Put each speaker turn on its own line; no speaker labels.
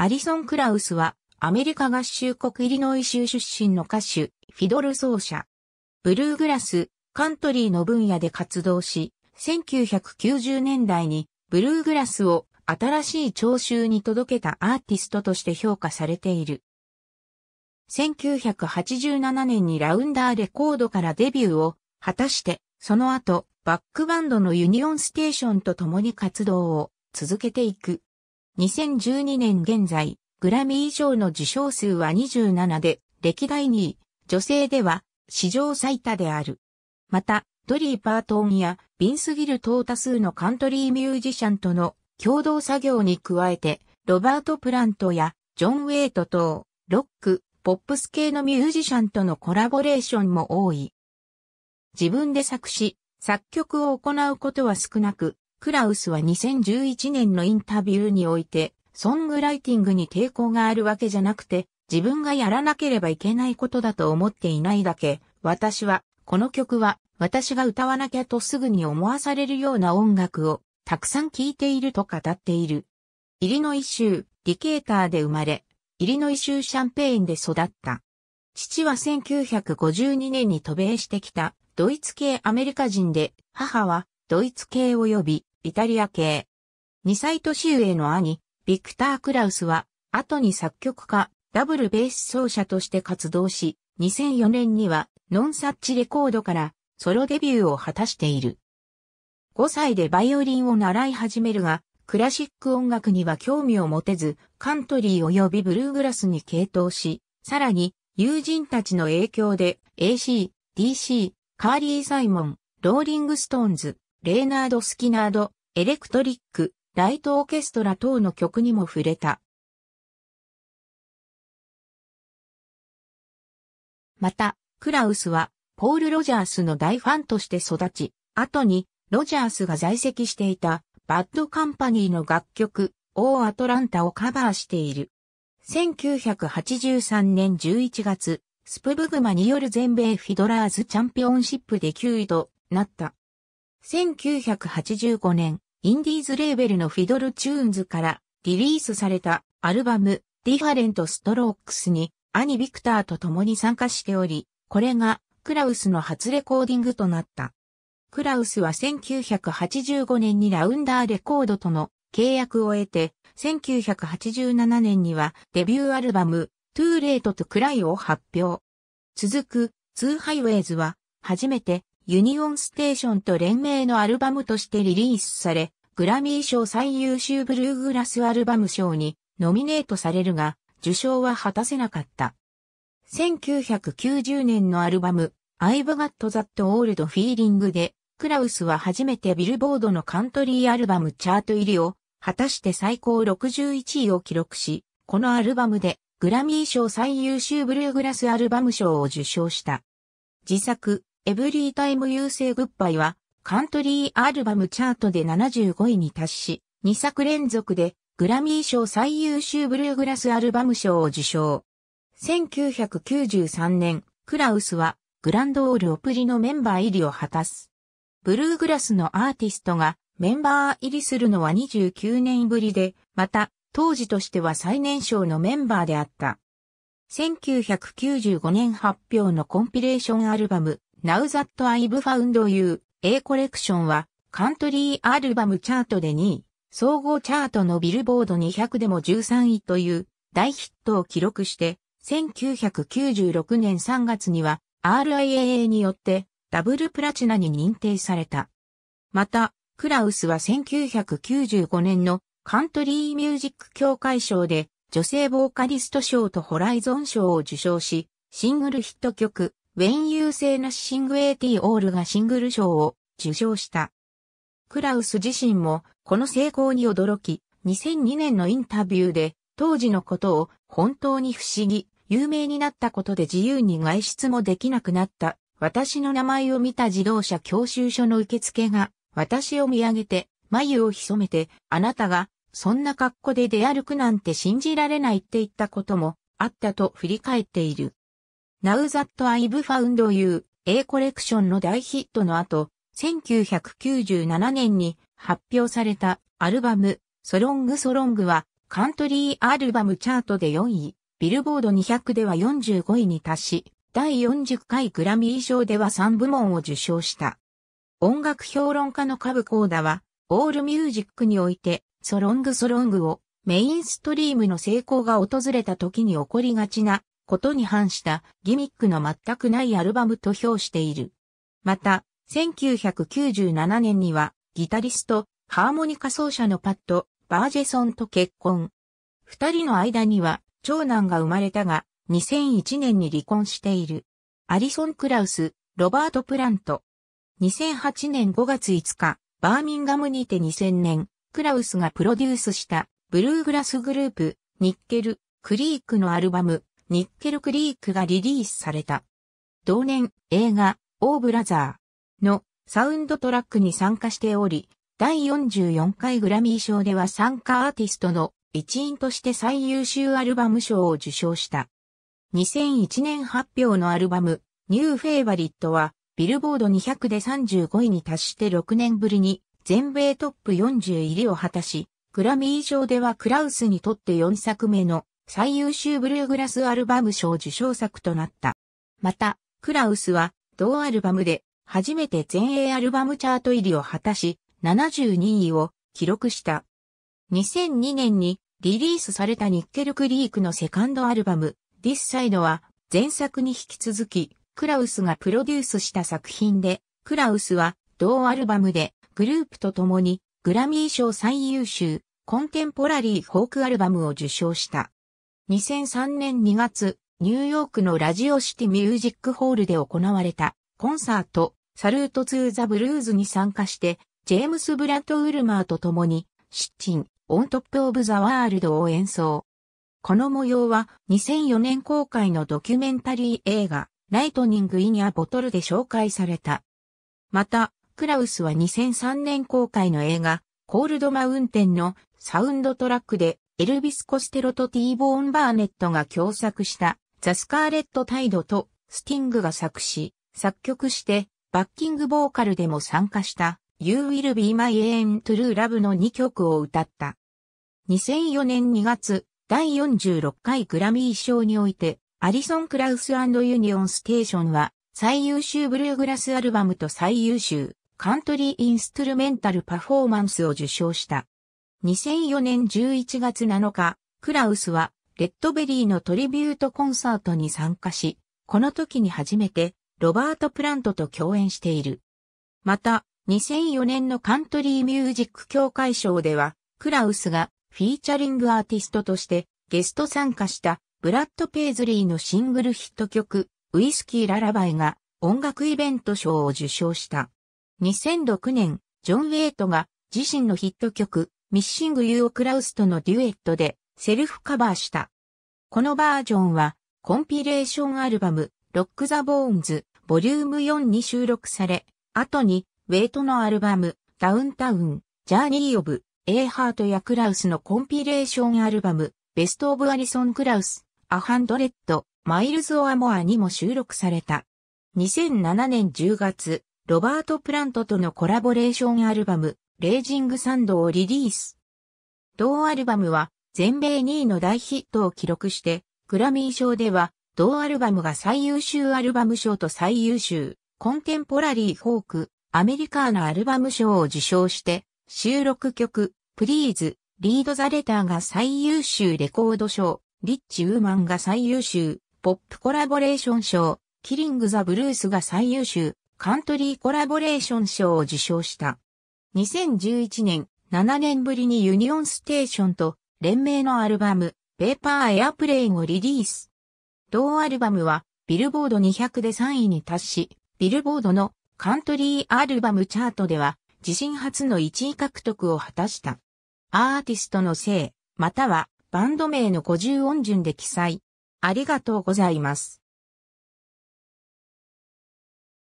アリソン・クラウスは、アメリカ合衆国イリノイ州出身の歌手、フィドル奏者。ブルーグラス、カントリーの分野で活動し、1990年代にブルーグラスを新しい聴衆に届けたアーティストとして評価されている。1987年にラウンダーレコードからデビューを果たして、その後、バックバンドのユニオンステーションと共に活動を続けていく。2012年現在、グラミー賞の受賞数は27で、歴代2位、女性では史上最多である。また、ドリー・パートンやビンスギル等多数のカントリーミュージシャンとの共同作業に加えて、ロバート・プラントやジョン・ウェイト等、ロック、ポップス系のミュージシャンとのコラボレーションも多い。自分で作詞、作曲を行うことは少なく、クラウスは2011年のインタビューにおいて、ソングライティングに抵抗があるわけじゃなくて、自分がやらなければいけないことだと思っていないだけ、私は、この曲は、私が歌わなきゃとすぐに思わされるような音楽を、たくさん聴いていると語っている。イリノイ州、ディケーターで生まれ、イリノイ州シャンペーンで育った。父は1952年に渡米してきた、ドイツ系アメリカ人で、母は、ドイツ系及び、イタリア系。2歳年上の兄、ビクター・クラウスは、後に作曲家、ダブルベース奏者として活動し、2004年には、ノンサッチレコードから、ソロデビューを果たしている。5歳でバイオリンを習い始めるが、クラシック音楽には興味を持てず、カントリー及びブルーグラスに傾倒し、さらに、友人たちの影響で、AC、DC、カーリー・サイモン、ローリング・ストーンズ、レーナード・スキナード、エレクトリック、ライトオーケストラ等の曲にも触れた。また、クラウスは、ポール・ロジャースの大ファンとして育ち、後に、ロジャースが在籍していた、バッドカンパニーの楽曲、オー・アトランタをカバーしている。1983年11月、スプブグマによる全米フィドラーズチャンピオンシップで9位となった。1985年、インディーズレーベルのフィドルチューンズからリリースされたアルバムディファレントストロークスに兄ビクターと共に参加しており、これがクラウスの初レコーディングとなった。クラウスは1985年にラウンダーレコードとの契約を得て、1987年にはデビューアルバム Too Late to Cry を発表。続くツーハ Highways は初めてユニオンステーションと連名のアルバムとしてリリースされ、グラミー賞最優秀ブルーグラスアルバム賞にノミネートされるが、受賞は果たせなかった。1990年のアルバム、I've Got That Old Feeling で、クラウスは初めてビルボードのカントリーアルバムチャート入りを、果たして最高61位を記録し、このアルバムでグラミー賞最優秀ブルーグラスアルバム賞を受賞した。自作、エブリータイム優勢グッバイは、カントリーアルバムチャートで75位に達し、2作連続でグラミー賞最優秀ブルーグラスアルバム賞を受賞。1993年、クラウスはグランドオールオプリのメンバー入りを果たす。ブルーグラスのアーティストがメンバー入りするのは29年ぶりで、また当時としては最年少のメンバーであった。1995年発表のコンピレーションアルバム、Now That I've Found You A Collection はカントリーアルバムチャートで2位、総合チャートのビルボード200でも13位という大ヒットを記録して、1996年3月には RIAA によってダブルプラチナに認定された。また、クラウスは1995年のカントリーミュージック協会賞で女性ボーカリスト賞とホライゾン賞を受賞し、シングルヒット曲ウェン優勢なシング AT オールがシングル賞を受賞した。クラウス自身もこの成功に驚き、2002年のインタビューで当時のことを本当に不思議、有名になったことで自由に外出もできなくなった。私の名前を見た自動車教習所の受付が私を見上げて眉を潜めてあなたがそんな格好で出歩くなんて信じられないって言ったこともあったと振り返っている。Now That I've Found You A Collection の大ヒットの後、1997年に発表されたアルバム、ソロングソロングはカントリーアルバムチャートで4位、ビルボード200では45位に達し、第40回グラミー賞では3部門を受賞した。音楽評論家のカブコーダは、オールミュージックにおいて、ソロングソロングをメインストリームの成功が訪れた時に起こりがちなことに反したギミックの全くないアルバムと評している。また、1997年にはギタリスト、ハーモニカ奏者のパッド・バージェソンと結婚。二人の間には長男が生まれたが、2001年に離婚している。アリソン・クラウス、ロバート・プラント。2008年5月5日、バーミンガムにて2000年、クラウスがプロデュースした、ブルーグラスグループ、ニッケル、クリークのアルバム、ニッケルクリークがリリースされた。同年、映画、オーブラザーのサウンドトラックに参加しており、第44回グラミー賞では参加アーティストの一員として最優秀アルバム賞を受賞した。2001年発表のアルバム、ニューフェイバリットは、ビルボード200で35位に達して6年ぶりに全米トップ40入りを果たし、グラミー賞ではクラウスにとって4作目の最優秀ブルーグラスアルバム賞受賞作となった。また、クラウスは同アルバムで初めて全英アルバムチャート入りを果たし、72位を記録した。2002年にリリースされたニッケルクリークのセカンドアルバム、ディスサイドは前作に引き続き、クラウスがプロデュースした作品で、クラウスは同アルバムでグループと共にグラミー賞最優秀コンテンポラリーフォークアルバムを受賞した。2003年2月、ニューヨークのラジオシティミュージックホールで行われたコンサート、サルート・ツー・ザ・ブルーズに参加して、ジェームス・ブラッド・ウルマーと共に、シッチン、オントップ・オブ・ザ・ワールドを演奏。この模様は2004年公開のドキュメンタリー映画、ライトニング・イニア・ボトルで紹介された。また、クラウスは2003年公開の映画、コールド・マウンテンのサウンドトラックでエルビス・コステロとティーボーン・バーネットが共作したザ・スカーレット・タイドとスティングが作詞、作曲してバッキングボーカルでも参加した You Will Be My Aim True Love の2曲を歌った。2004年2月、第46回グラミー賞において、アリソン・クラウスユニオン・ステーションは、最優秀ブルーグラスアルバムと最優秀カントリー・インストゥルメンタル・パフォーマンスを受賞した。2004年11月7日、クラウスは、レッドベリーのトリビュートコンサートに参加し、この時に初めて、ロバート・プラントと共演している。また、2004年のカントリーミュージック協会賞では、クラウスがフィーチャリングアーティストとしてゲスト参加したブラッド・ペイズリーのシングルヒット曲ウィスキー・ララバイが音楽イベント賞を受賞した。2006年、ジョン・ウェイトが自身のヒット曲ミッシング・ユー・クラウスとのデュエットでセルフカバーした。このバージョンはコンピレーションアルバムロック・ザ・ボーンズボリューム4に収録され、後にウェイトのアルバムダウンタウンジャーニー・オブ・エーハートやクラウスのコンピレーションアルバムベスト・オブ・アリソン・クラウスアハンドレッドマイルズ・オア・モアにも収録された。2007年10月、ロバート・プラントとのコラボレーションアルバム、レイジングサンドをリリース。同アルバムは全米2位の大ヒットを記録して、グラミー賞では同アルバムが最優秀アルバム賞と最優秀コンテンポラリーフォークアメリカーナアルバム賞を受賞して、収録曲、プリーズ、リードザレターが最優秀レコード賞、リッチ・ウーマンが最優秀、ポップコラボレーション賞、キリング・ザ・ブルースが最優秀、カントリーコラボレーション賞を受賞した。2011年、7年ぶりにユニオンステーションと連名のアルバム、ペーパーエアプレインをリリース。同アルバムは、ビルボード200で3位に達し、ビルボードのカントリーアルバムチャートでは、自身初の1位獲得を果たした。アーティストの姓、またはバンド名の50音順で記載。ありがとうございます。